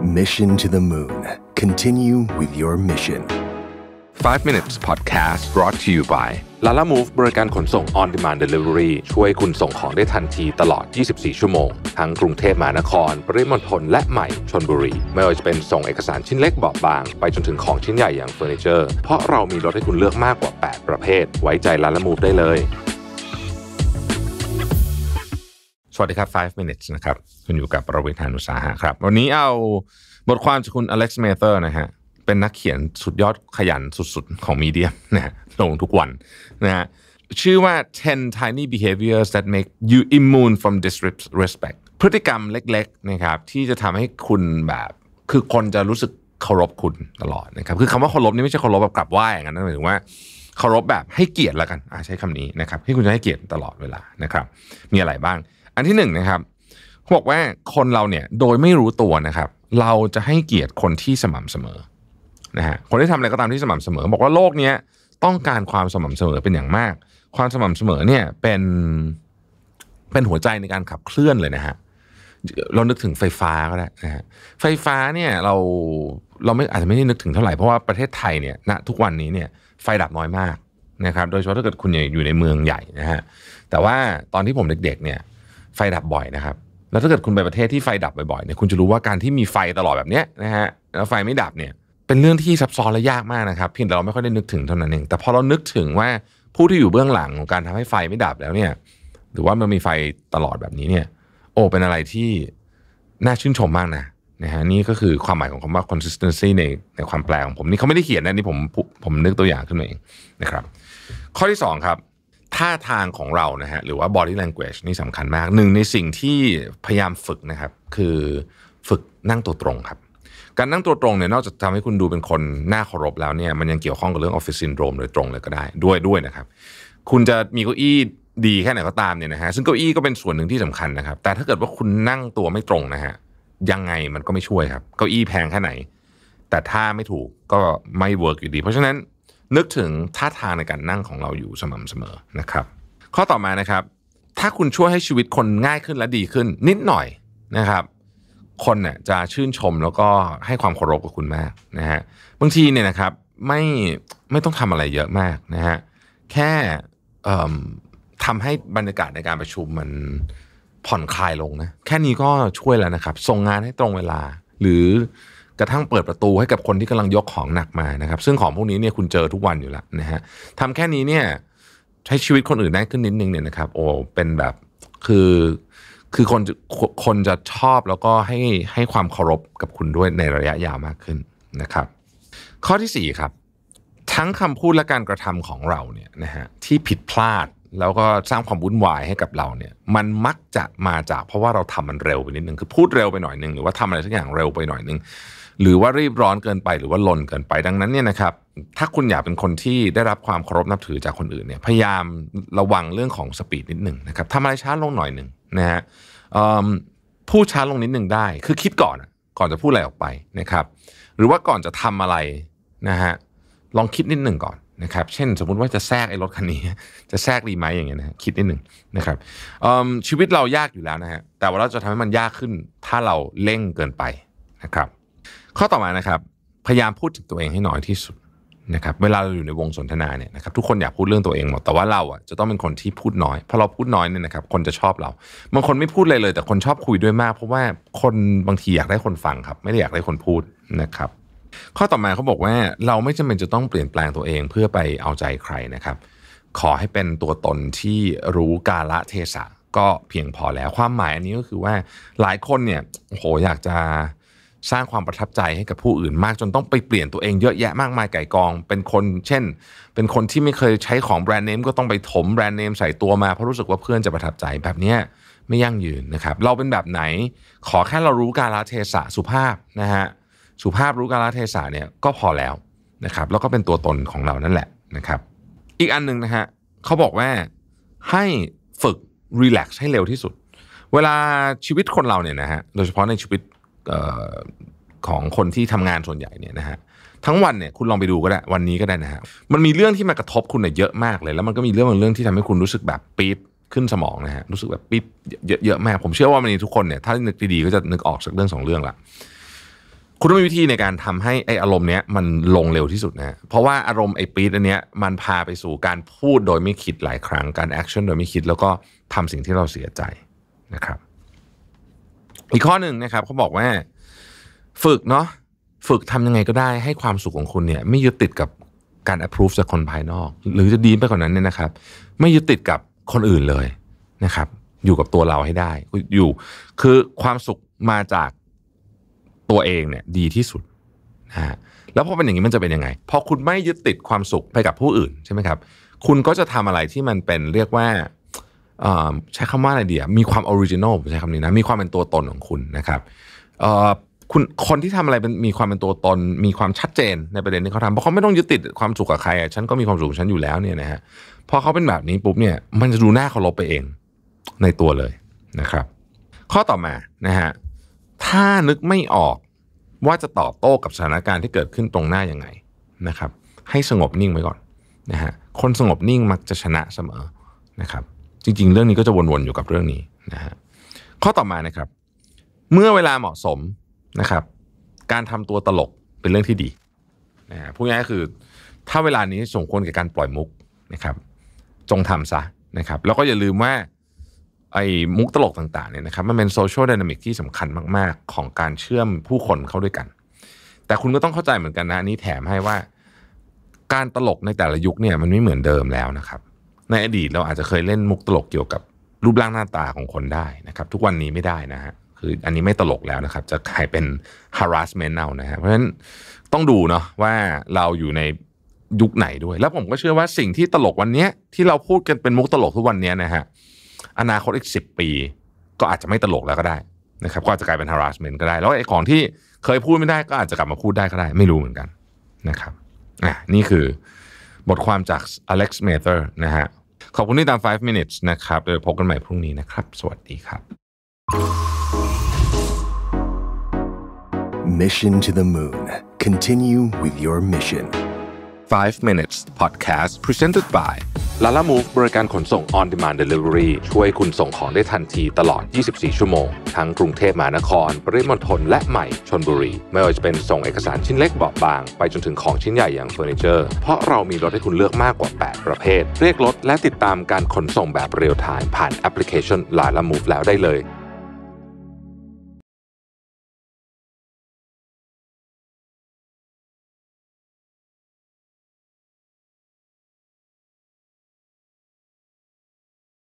Mission to the Moon. Continue with your mission. 5 minutes podcast brought to you by Lala Move บริการขนส่ง on demand delivery ช่วยคุณส่งของได้ทันทีตลอด 24 ชั่วโมง ทั้งกรุงเทพมหานคร ปริมณฑลและ ใหม่ชนบุรี ไม่ว่าจะเป็นส่งเอกสารชิ้นเล็กบอบบางไปจนถึงของชิ้นใหญ่อย่างเฟอร์นิเจอร์ เพราะเรามีรถให้คุณเลือกมากกว่า 8 ประเภท ไว้ใจ Lala Move ได้เลยสวัสดีครับ 5 minutes นะครับ คุณอยู่กับประววทานุสาหะครับ วันนี้เอาบทความจากคุณอเล็กซ์เมเตอร์นะฮะ เป็นนักเขียนสุดยอดขยันสุดๆของมีเดียนะลงทุกวันนะฮะ ชื่อว่า 10 tiny behaviors that make you immune from disrespect พฤติกรรมเล็กๆนะครับที่จะทำให้คุณแบบ คือคนจะรู้สึกเคารพคุณตลอดนะครับ คือคำว่าเคารพนี่ไม่ใช่เคารพแบบกลับไหว้อย่างนั้นนะหมายถึงว่าเคารพแบบให้เกียรติละกันใช้คำนี้นะครับให้คุณจะให้เกียรติตลอดเวลานะครับมีอะไรบ้างอันที่หนึ่งนะครับบอกว่าคนเราเนี่ยโดยไม่รู้ตัวนะครับ เราจะให้เกียรติคนที่สม่ำเสมอนะฮะคนที่ทำอะไรก็ตามที่สม่ำเสมอ บอกว่าโลกเนี้ยต้องการความสม่ำเสมอเป็นอย่างมาก ความสม่ำเสมอเนี่ยเป็นเป็นหัวใจในการขับเคลื่อนเลยนะฮะเรานึกถึงไฟฟ้าก็ได้นะฮะไฟฟ้าเนี่ยเราเราไม่อาจจะไม่ได้นึกถึงเท่าไหร่เพราะว่าประเทศไทยเนี่ยณทุกวันนี้เนี่ยไฟดับน้อยมากนะครับ โดยเฉพาะถ้าเกิดคุณอยู่ในเมืองใหญ่นะฮะแต่ว่าตอนที่ผมเด็ก ๆเนี่ยไฟดับบ่อยนะครับ แล้วถ้าเกิดคุณไปประเทศที่ไฟดับบ่อยๆเนี่ยคุณจะรู้ว่าการที่มีไฟตลอดแบบเนี้ยนะฮะแล้วไฟไม่ดับเนี่ย เป็นเรื่องที่ซับซ้อนและยากมากนะครับเพียงแต่เราไม่ค่อยได้นึกถึงเท่านั้นเองแต่พอเรานึกถึงว่าผู้ที่อยู่เบื้องหลังของการทำให้ไฟไม่ดับแล้วเนี่ย หรือว่ามันมีไฟตลอดแบบนี้เนี่ย โอ้เป็นอะไรที่น่าชื่นชมมากนะนะฮะนี่ก็คือความหมายของคำว่า consistency ในในความแปลของผมนี่เขาไม่ได้เขียนนะนี่ผมผมนึกตัวอย่างขึ้นมาเองนะครับ ข้อที่2ครับท่าทางของเรานะฮะหรือว่า body language นี่สำคัญมากหนึ่งในสิ่งที่พยายามฝึกนะครับ คือฝึกนั่งตัวตรงครับ การนั่งตัวตรงเนี่ยนอกจากทำให้คุณดูเป็นคนน่าเคารพแล้วเนี่ยมันยังเกี่ยวข้องกับเรื่องออฟฟิศซินโดรมโดยตรงเลยก็ได้ด้วยด้วยนะครับ คุณจะมีเก้าอี้ดีแค่ไหนก็ตามเนี่ยนะฮะซึ่งเก้าอี้ก็เป็นส่วนหนึ่งที่สำคัญนะครับแต่ถ้าเกิดว่าคุณนั่งตัวไม่ตรงนะฮะยังไงมันก็ไม่ช่วยครับเก้าอี้แพงแค่ไหน แต่ถ้าไม่ถูกก็ไม่เวิร์กอยู่ดีเพราะฉะนั้นนึกถึงท่าทางในการนั่งของเราอยู่สม่ำเสมอนะครับ ข้อต่อมานะครับ ถ้าคุณช่วยให้ชีวิตคนง่ายขึ้นและดีขึ้น นิดหน่อยนะครับ คนเนี่ยจะชื่นชมแล้วก็ให้ความเคารพกับคุณมากนะฮะบางทีเนี่ยนะครับไม่ไม่ต้องทำอะไรเยอะมากนะฮะแค่ทำให้บรรยากาศในการประชุมมันผ่อนคลายลงนะแค่นี้ก็ช่วยแล้วนะครับส่งงานให้ตรงเวลา หรือกระทั่งเปิดประตูให้กับคนที่กำลังยกของหนักมานะครับ ซึ่งของพวกนี้เนี่ยคุณเจอทุกวันอยู่แล้วนะฮะทำแค่นี้เนี่ยใช้ชีวิตคนอื่นได้ขึ้นนิดนึงเนี่ยนะครับโอ้เป็นแบบคือคือคนคนจะชอบแล้วก็ให้ให้ความเคารพกับคุณด้วยในระยะยาวมากขึ้นนะครับ ข้อที่4ครับทั้งคำพูดและการกระทำของเราเนี่ยนะฮะที่ผิดพลาดแล้วก็สร้างความวุ่นวายให้กับเราเนี่ยมันมักจะมาจาก เพราะว่าเราทำมันเร็วไปนิดนึงคือพูดเร็วไปหน่อยนึงหรือว่าทำอะไรสักอย่างเร็วไปหน่อยนึง หรือว่ารีบร้อนเกินไปหรือว่าลนเกินไปดังนั้นเนี่ยนะครับถ้าคุณอยากเป็นคนที่ได้รับความเคารพนับถือจากคนอื่นเนี่ยพยายามระวังเรื่องของสปีดนิดหนึ่งนะครับทำอะไรช้าลงหน่อยหนึ่งนะฮะพูดช้าลงนิดหนึ่งได้ คือคิดก่อนก่อนจะพูดอะไรออกไปนะครับหรือว่าก่อนจะทำอะไรนะฮะลองคิดนิดหนึ่งก่อนนะครับเช่น สมมุติว่าจะแทรกไอ้รถคันนี้จะแทรกดีไหมอย่างเงี้ยนะคิดนิดหนึ่งนะครับชีวิตเรายากอยู่แล้วนะฮะแต่ว่าเราจะทำให้มันยากขึ้นถ้าเราเร่งเกินไปนะครับ ข้อต่อมานะครับ พยายามพูดถึงตัวเองให้น้อยที่สุดนะครับ เวลาเราอยู่ในวงสนทนาเนี่ยนะครับทุกคนอยากพูดเรื่องตัวเอง หมดแต่ว่าเราอ่ะจะต้องเป็นคนที่พูดน้อยพอเราพูดน้อยเนี่ยนะครับ คนจะชอบเราบางคนไม่พูดเลยเลย แต่คนชอบคุยด้วยมาก เพราะว่าคนบางทีอยากได้คนฟังครับ ไม่ได้อยากได้คนพูดนะครับข้อต่อมาเขาบอกว่าเราไม่จำเป็นจะต้องเปลี่ยนแปลงตัวเองเพื่อไปเอาใจใครนะครับ ขอให้เป็นตัวตนที่รู้กาละเทศะก็เพียงพอแล้วความหมายอันนี้ก็คือว่าหลายคนเนี่ยโหอยากจะสร้างความประทับใจให้กับผู้อื่น มากจนต้องไปเปลี่ยนตัวเองเยอะแยะมากมายไก่กองเป็นคน เช่น เป็นคนที่ไม่เคยใช้ของแบรนด์เนมก็ต้องไปถมแบรนด์เนมใส่ตัวมาเพราะรู้สึกว่าเพื่อนจะประทับใจแบบนี้ไม่ยั่งยืนนะครับ เราเป็นแบบไหน ขอแค่เรารู้การละเทศะสุภาพนะฮะสุภาพรู้กาลเทศะเนี่ยก็พอแล้วนะครับ แล้วก็เป็นตัวตนของเรานั่นแหละนะครับ อีกอันหนึ่งนะฮะเขาบอกว่าให้ฝึกรีแลกซ์ให้เร็วที่สุด เวลาชีวิตคนเราเนี่ยนะฮะโดยเฉพาะในชีวิตของคนที่ทำงานส่วนใหญ่เนี่ยนะฮะทั้งวันเนี่ยคุณลองไปดูก็ได้วันนี้ก็ได้นะฮะมันมีเรื่องที่มากระทบคุณเนี่ยเยอะมากเลย แล้วมันก็มีเรื่องบางเรื่องที่ทำให้คุณรู้สึกแบบปี๊บขึ้นสมองนะฮะรู้สึกแบบปี๊บเยอะๆมากผมเชื่อว่ามันนี้ทุกคนเนี่ยถ้านึกดีๆก็จะนึกออกสักเรื่องสองเรื่องละคุณต้องมีวิธีในการทำให้ไออารมณ์เนี้ยมันลงเร็วที่สุดนะ เพราะว่าอารมณ์ไอปี๊ดอันเนี้ยมันพาไปสู่การพูดโดยไม่คิดหลายครั้ง การแอคชั่นโดยไม่คิดแล้วก็ทำสิ่งที่เราเสียใจนะครับ อีกข้อหนึ่งนะครับเขาบอกว่า ฝึกเนาะฝึกทำยังไงก็ได้ให้ความสุขของคุณเนี่ยไม่ยึดติดกับการอ p p r o v e จากคนภายนอก หรือจะดีไปกว่านนั้นเนี่ยนะครับ ไม่ยึดติดกับคนอื่นเลยนะครับ อยู่กับตัวเราให้ได้อยู่คือความสุขมาจากตัวเองเนี่ยดีที่สุดนะฮะแล้วพอเป็นอย่างนี้มันจะเป็นยังไงพอคุณไม่ยึดติดความสุขไปกับผู้อื่นใช่ไหมครับคุณก็จะทำอะไรที่มันเป็นเรียกว่าใช้คำว่าอะไรเดียมีความออริจินอลผมใช้คำนี้นะมีความเป็นตัวตนของคุณนะครับคุณ คนที่ทำอะไรเป็นมีความเป็นตัวตนมีความชัดเจนในประเด็นที่เขาทำเพราะเขาไม่ต้องยึดติดความสุขกับใครอ่ะฉันก็มีความสุขฉันอยู่แล้วเนี่ยนะฮะพอเขาเป็นแบบนี้ปุ๊บเนี่ย มันจะดูหน้าเคารพไปเองในตัวเลยนะครับ ข้อต่อมานะฮะถ้านึกไม่ออกว่าจะตอบโต้กับสถานการณ์ที่เกิดขึ้นตรงหน้ายังไงนะครับให้สงบนิ่งไว้ก่อนนะฮะคนสงบนิ่งมักจะชนะเสมอนะครับจริงๆเรื่องนี้ก็จะวนๆอยู่กับเรื่องนี้นะฮะข้อต่อมานะครับ เมื่อเวลาเหมาะสมนะครับการทำตัวตลกเป็นเรื่องที่ดีนะฮะพูดง่ายๆคือ ถ้าเวลานี้สมควรกับการปล่อยมุกนะครับจงทำซะนะครับแล้วก็อย่าลืมว่าไอ้มุกตลกต่างๆเนี่ยนะครับมันเป็นโซเชียลดินามิกที่สำคัญมากๆ ของการเชื่อมผู้คนเข้าด้วยกัน แต่คุณก็ต้องเข้าใจเหมือนกันนะนี้แถมให้ว่า การตลกในแต่ละยุคเนี่ยมันไม่เหมือนเดิมแล้วนะครับ ในอดีตเราอาจจะเคยเล่นมุกตลกเกี่ยวกับรูปร่างหน้าตาของคนได้นะครับ ทุกวันนี้ไม่ได้นะฮะคืออันนี้ไม่ตลกแล้วนะครับ จะกลายเป็น harassment เอานะฮะ เพราะฉะนั้นต้องดูเนาะว่าเราอยู่ในยุคไหนด้วย แล้วผมก็เชื่อว่าสิ่งที่ตลกวันนี้ที่เราพูดกันเป็นมุกตลกทุกวันนี้นะฮะอนาคตอีกสิบปี ก็อาจจะไม่ตลกแล้วก็ได้นะครับก็อาจจะกลายเป็น harassment ก็ได้ แล้วไอ้ของที่เคยพูดไม่ได้ ก็อาจจะกลับมาพูดได้ก็ได้ ไม่รู้เหมือนกันนะครับอ่ะนี่คือบทความจาก Alex Mather นะฮะขอบคุณที่ตาม5 minutes นะครับเดี๋ยวพบกันใหม่พรุ่งนี้นะครับสวัสดีครับ Mission to the Moon Continue with your mission 5 minutes podcast presented by ลาล่ามูฟบริการขนส่งอนด d มานเดลิเวอรี่ช่วยคุณส่งของได้ทันทีตลอด 24 ชั่วโมง ทั้งกรุงเทพมหานคร ปริมณฑลและใหม่ชนบุรี ไม่ว่าจะเป็นส่งเอกสารชิ้นเล็กเบาบาง ไปจนถึงของชิ้นใหญ่อย่างเฟอร์นิเจอร์เพราะเรามีรถให้คุณเลือกมากกว่า 8 ประเภท เรียกรถและติดตามการขนส่งแบบเรียลไทม์ผ่านแอปพลิเคชันลาล่ามูฟแล้วได้เลย